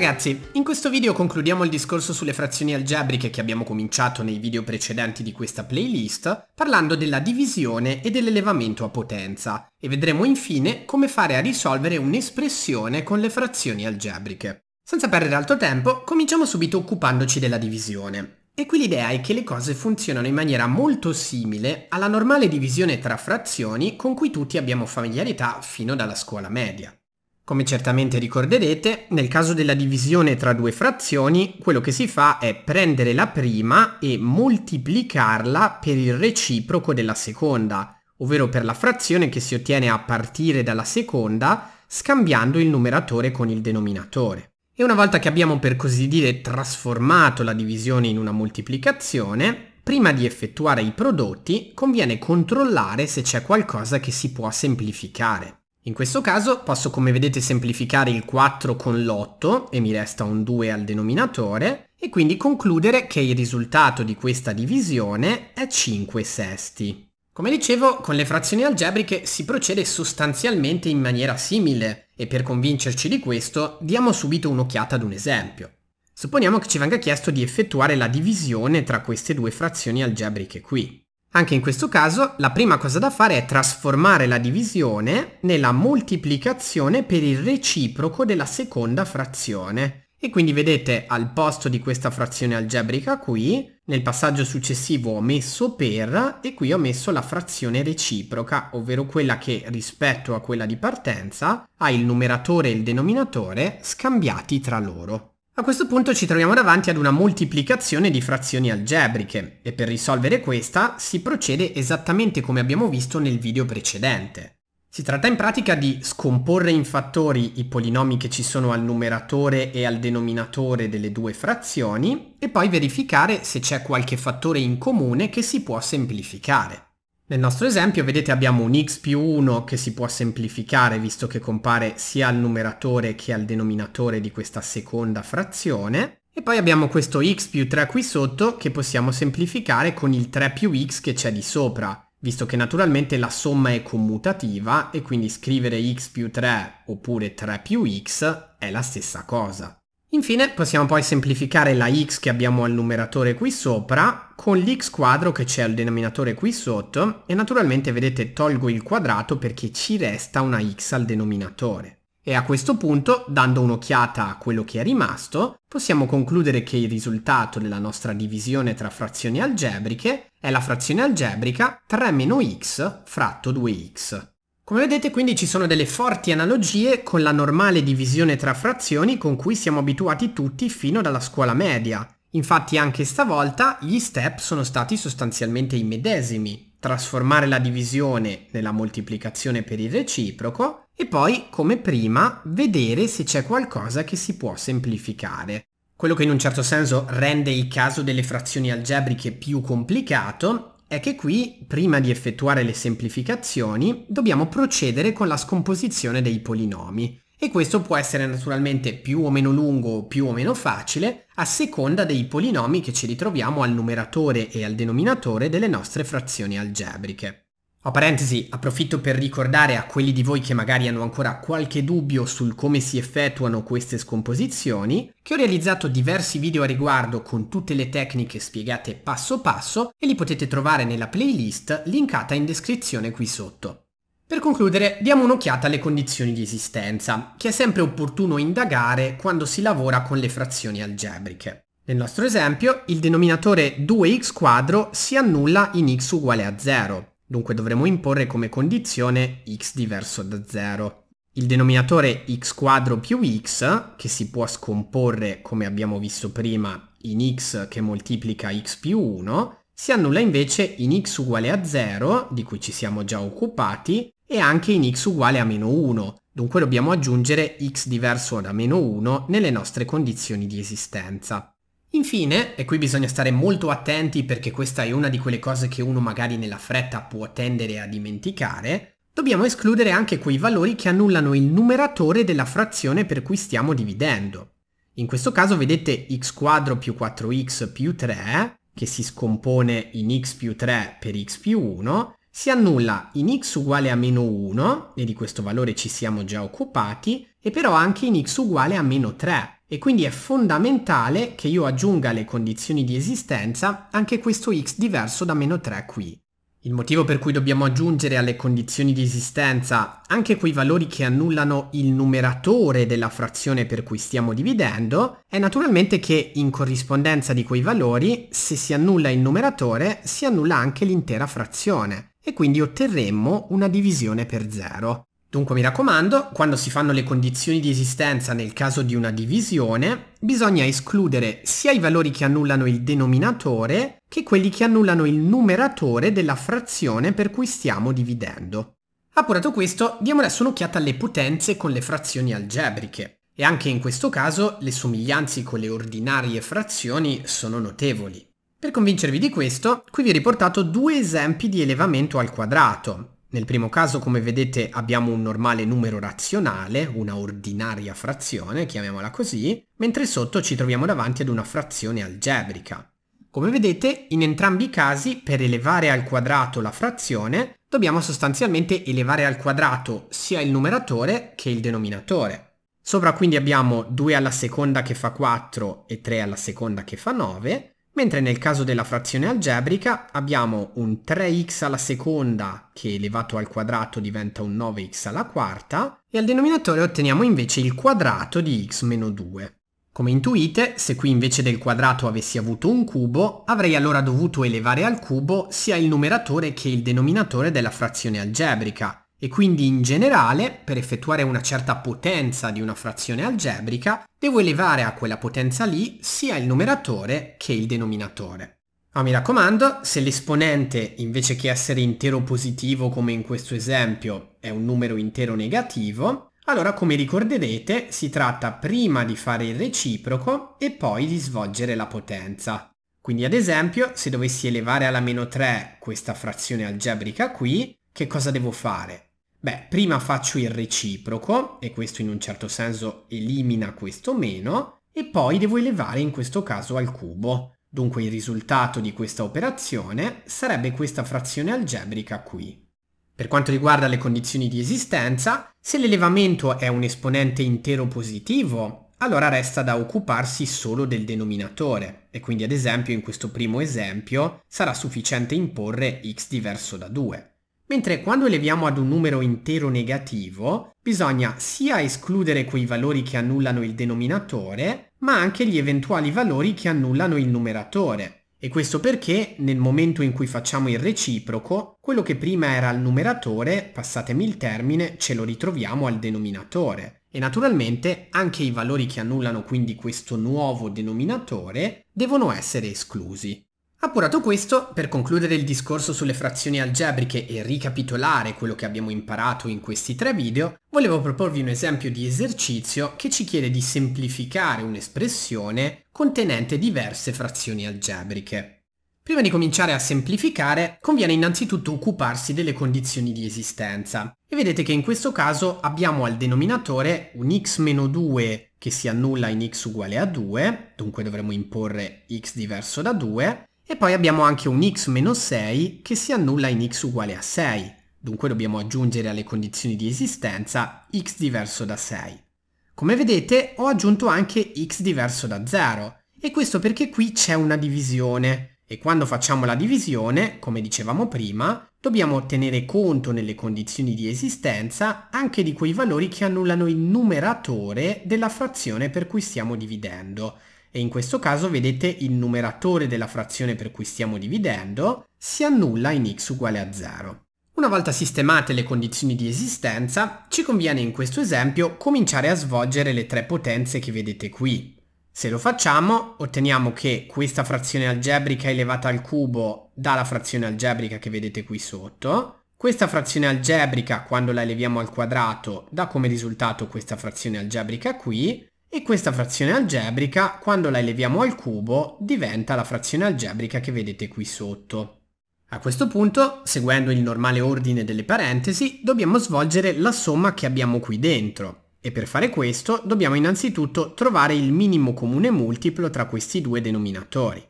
ragazzi, in questo video concludiamo il discorso sulle frazioni algebriche che abbiamo cominciato nei video precedenti di questa playlist, parlando della divisione e dell'elevamento a potenza, e vedremo infine come fare a risolvere un'espressione con le frazioni algebriche. Senza perdere altro tempo, cominciamo subito occupandoci della divisione. E qui l'idea è che le cose funzionano in maniera molto simile alla normale divisione tra frazioni con cui tutti abbiamo familiarità fino dalla scuola media. Come certamente ricorderete, nel caso della divisione tra due frazioni, quello che si fa è prendere la prima e moltiplicarla per il reciproco della seconda, ovvero per la frazione che si ottiene a partire dalla seconda, scambiando il numeratore con il denominatore. E una volta che abbiamo per così dire trasformato la divisione in una moltiplicazione, prima di effettuare i prodotti conviene controllare se c'è qualcosa che si può semplificare. In questo caso posso come vedete semplificare il 4 con l'8 e mi resta un 2 al denominatore e quindi concludere che il risultato di questa divisione è 5 sesti. Come dicevo, con le frazioni algebriche si procede sostanzialmente in maniera simile e per convincerci di questo diamo subito un'occhiata ad un esempio. Supponiamo che ci venga chiesto di effettuare la divisione tra queste due frazioni algebriche qui. Anche in questo caso la prima cosa da fare è trasformare la divisione nella moltiplicazione per il reciproco della seconda frazione. E quindi vedete al posto di questa frazione algebrica qui, nel passaggio successivo ho messo per e qui ho messo la frazione reciproca, ovvero quella che rispetto a quella di partenza ha il numeratore e il denominatore scambiati tra loro. A questo punto ci troviamo davanti ad una moltiplicazione di frazioni algebriche e per risolvere questa si procede esattamente come abbiamo visto nel video precedente. Si tratta in pratica di scomporre in fattori i polinomi che ci sono al numeratore e al denominatore delle due frazioni e poi verificare se c'è qualche fattore in comune che si può semplificare. Nel nostro esempio, vedete, abbiamo un x più 1 che si può semplificare visto che compare sia al numeratore che al denominatore di questa seconda frazione. E poi abbiamo questo x più 3 qui sotto che possiamo semplificare con il 3 più x che c'è di sopra, visto che naturalmente la somma è commutativa e quindi scrivere x più 3 oppure 3 più x è la stessa cosa. Infine possiamo poi semplificare la x che abbiamo al numeratore qui sopra con l'x quadro che c'è al denominatore qui sotto e naturalmente vedete tolgo il quadrato perché ci resta una x al denominatore. E a questo punto, dando un'occhiata a quello che è rimasto, possiamo concludere che il risultato della nostra divisione tra frazioni algebriche è la frazione algebrica 3-x fratto 2x. Come vedete quindi ci sono delle forti analogie con la normale divisione tra frazioni con cui siamo abituati tutti fino dalla scuola media. Infatti anche stavolta gli step sono stati sostanzialmente i medesimi. Trasformare la divisione nella moltiplicazione per il reciproco e poi, come prima, vedere se c'è qualcosa che si può semplificare. Quello che in un certo senso rende il caso delle frazioni algebriche più complicato è che qui, prima di effettuare le semplificazioni, dobbiamo procedere con la scomposizione dei polinomi. E questo può essere naturalmente più o meno lungo o più o meno facile, a seconda dei polinomi che ci ritroviamo al numeratore e al denominatore delle nostre frazioni algebriche. A parentesi, approfitto per ricordare a quelli di voi che magari hanno ancora qualche dubbio sul come si effettuano queste scomposizioni, che ho realizzato diversi video a riguardo con tutte le tecniche spiegate passo passo e li potete trovare nella playlist linkata in descrizione qui sotto. Per concludere, diamo un'occhiata alle condizioni di esistenza, che è sempre opportuno indagare quando si lavora con le frazioni algebriche. Nel nostro esempio, il denominatore 2x quadro si annulla in x uguale a 0, dunque dovremo imporre come condizione x diverso da 0. Il denominatore x quadro più x, che si può scomporre come abbiamo visto prima in x che moltiplica x più 1, si annulla invece in x uguale a 0, di cui ci siamo già occupati, e anche in x uguale a meno 1, dunque dobbiamo aggiungere x diverso da meno 1 nelle nostre condizioni di esistenza. Infine, e qui bisogna stare molto attenti perché questa è una di quelle cose che uno magari nella fretta può tendere a dimenticare, dobbiamo escludere anche quei valori che annullano il numeratore della frazione per cui stiamo dividendo. In questo caso vedete x quadro più 4x più 3, che si scompone in x più 3 per x più 1, si annulla in x uguale a meno 1, e di questo valore ci siamo già occupati, e però anche in x uguale a meno 3, e quindi è fondamentale che io aggiunga alle condizioni di esistenza anche questo x diverso da meno 3 qui. Il motivo per cui dobbiamo aggiungere alle condizioni di esistenza anche quei valori che annullano il numeratore della frazione per cui stiamo dividendo è naturalmente che in corrispondenza di quei valori, se si annulla il numeratore, si annulla anche l'intera frazione e quindi otterremmo una divisione per zero. Dunque mi raccomando, quando si fanno le condizioni di esistenza nel caso di una divisione, bisogna escludere sia i valori che annullano il denominatore che quelli che annullano il numeratore della frazione per cui stiamo dividendo. Appurato questo, diamo adesso un'occhiata alle potenze con le frazioni algebriche. E anche in questo caso le somiglianze con le ordinarie frazioni sono notevoli. Per convincervi di questo, qui vi ho riportato due esempi di elevamento al quadrato, nel primo caso, come vedete, abbiamo un normale numero razionale, una ordinaria frazione, chiamiamola così, mentre sotto ci troviamo davanti ad una frazione algebrica. Come vedete, in entrambi i casi, per elevare al quadrato la frazione, dobbiamo sostanzialmente elevare al quadrato sia il numeratore che il denominatore. Sopra quindi abbiamo 2 alla seconda che fa 4 e 3 alla seconda che fa 9, Mentre nel caso della frazione algebrica abbiamo un 3x alla seconda che elevato al quadrato diventa un 9x alla quarta e al denominatore otteniamo invece il quadrato di x meno 2. Come intuite, se qui invece del quadrato avessi avuto un cubo, avrei allora dovuto elevare al cubo sia il numeratore che il denominatore della frazione algebrica, e quindi in generale, per effettuare una certa potenza di una frazione algebrica, devo elevare a quella potenza lì sia il numeratore che il denominatore. Ma mi raccomando, se l'esponente invece che essere intero positivo come in questo esempio è un numero intero negativo, allora come ricorderete si tratta prima di fare il reciproco e poi di svolgere la potenza. Quindi ad esempio se dovessi elevare alla meno 3 questa frazione algebrica qui, che cosa devo fare? Beh, prima faccio il reciproco, e questo in un certo senso elimina questo meno, e poi devo elevare in questo caso al cubo. Dunque il risultato di questa operazione sarebbe questa frazione algebrica qui. Per quanto riguarda le condizioni di esistenza, se l'elevamento è un esponente intero positivo, allora resta da occuparsi solo del denominatore, e quindi ad esempio in questo primo esempio sarà sufficiente imporre x diverso da 2. Mentre quando eleviamo ad un numero intero negativo, bisogna sia escludere quei valori che annullano il denominatore, ma anche gli eventuali valori che annullano il numeratore. E questo perché, nel momento in cui facciamo il reciproco, quello che prima era al numeratore, passatemi il termine, ce lo ritroviamo al denominatore. E naturalmente anche i valori che annullano quindi questo nuovo denominatore devono essere esclusi. Appurato questo, per concludere il discorso sulle frazioni algebriche e ricapitolare quello che abbiamo imparato in questi tre video, volevo proporvi un esempio di esercizio che ci chiede di semplificare un'espressione contenente diverse frazioni algebriche. Prima di cominciare a semplificare, conviene innanzitutto occuparsi delle condizioni di esistenza. E vedete che in questo caso abbiamo al denominatore un x-2 che si annulla in x uguale a 2, dunque dovremo imporre x diverso da 2, e poi abbiamo anche un x-6 che si annulla in x uguale a 6, dunque dobbiamo aggiungere alle condizioni di esistenza x diverso da 6. Come vedete ho aggiunto anche x diverso da 0, e questo perché qui c'è una divisione, e quando facciamo la divisione, come dicevamo prima, dobbiamo tenere conto nelle condizioni di esistenza anche di quei valori che annullano il numeratore della frazione per cui stiamo dividendo, e in questo caso vedete il numeratore della frazione per cui stiamo dividendo si annulla in x uguale a 0. Una volta sistemate le condizioni di esistenza, ci conviene in questo esempio cominciare a svolgere le tre potenze che vedete qui. Se lo facciamo, otteniamo che questa frazione algebrica elevata al cubo dà la frazione algebrica che vedete qui sotto, questa frazione algebrica, quando la eleviamo al quadrato, dà come risultato questa frazione algebrica qui, e questa frazione algebrica, quando la eleviamo al cubo, diventa la frazione algebrica che vedete qui sotto. A questo punto, seguendo il normale ordine delle parentesi, dobbiamo svolgere la somma che abbiamo qui dentro. E per fare questo dobbiamo innanzitutto trovare il minimo comune multiplo tra questi due denominatori.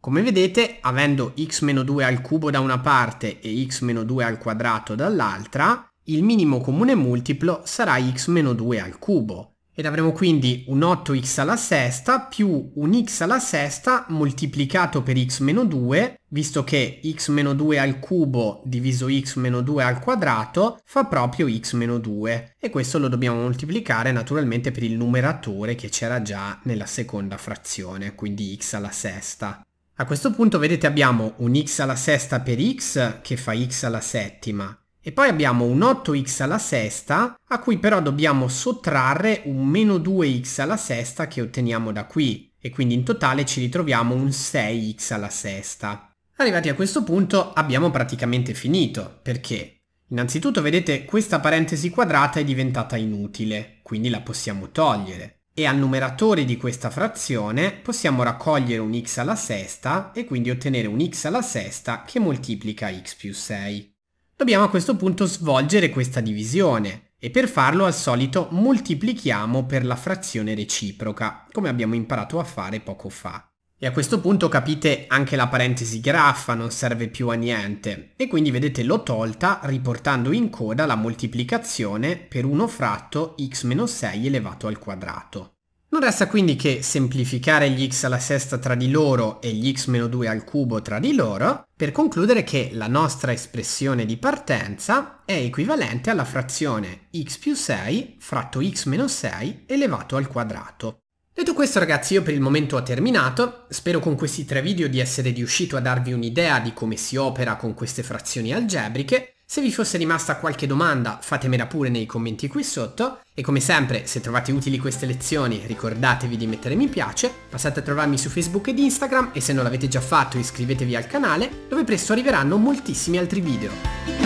Come vedete, avendo x-2 al cubo da una parte e x-2 al quadrato dall'altra, il minimo comune multiplo sarà x-2 al cubo, ed avremo quindi un 8x alla sesta più un x alla sesta moltiplicato per x meno 2, visto che x meno 2 al cubo diviso x meno 2 al quadrato fa proprio x meno 2 e questo lo dobbiamo moltiplicare naturalmente per il numeratore che c'era già nella seconda frazione, quindi x alla sesta. A questo punto vedete abbiamo un x alla sesta per x che fa x alla settima e poi abbiamo un 8x alla sesta, a cui però dobbiamo sottrarre un meno 2x alla sesta che otteniamo da qui. E quindi in totale ci ritroviamo un 6x alla sesta. Arrivati a questo punto abbiamo praticamente finito. Perché? Innanzitutto vedete questa parentesi quadrata è diventata inutile, quindi la possiamo togliere. E al numeratore di questa frazione possiamo raccogliere un x alla sesta e quindi ottenere un x alla sesta che moltiplica x più 6. Dobbiamo a questo punto svolgere questa divisione e per farlo al solito moltiplichiamo per la frazione reciproca, come abbiamo imparato a fare poco fa. E a questo punto capite anche la parentesi graffa non serve più a niente e quindi vedete l'ho tolta riportando in coda la moltiplicazione per 1 fratto x-6 elevato al quadrato. Non resta quindi che semplificare gli x alla sesta tra di loro e gli x-2 al cubo tra di loro, per concludere che la nostra espressione di partenza è equivalente alla frazione x più 6 fratto x-6 elevato al quadrato. Detto questo ragazzi io per il momento ho terminato, spero con questi tre video di essere riuscito a darvi un'idea di come si opera con queste frazioni algebriche se vi fosse rimasta qualche domanda fatemela pure nei commenti qui sotto e come sempre se trovate utili queste lezioni ricordatevi di mettere mi piace, passate a trovarmi su Facebook ed Instagram e se non l'avete già fatto iscrivetevi al canale dove presto arriveranno moltissimi altri video.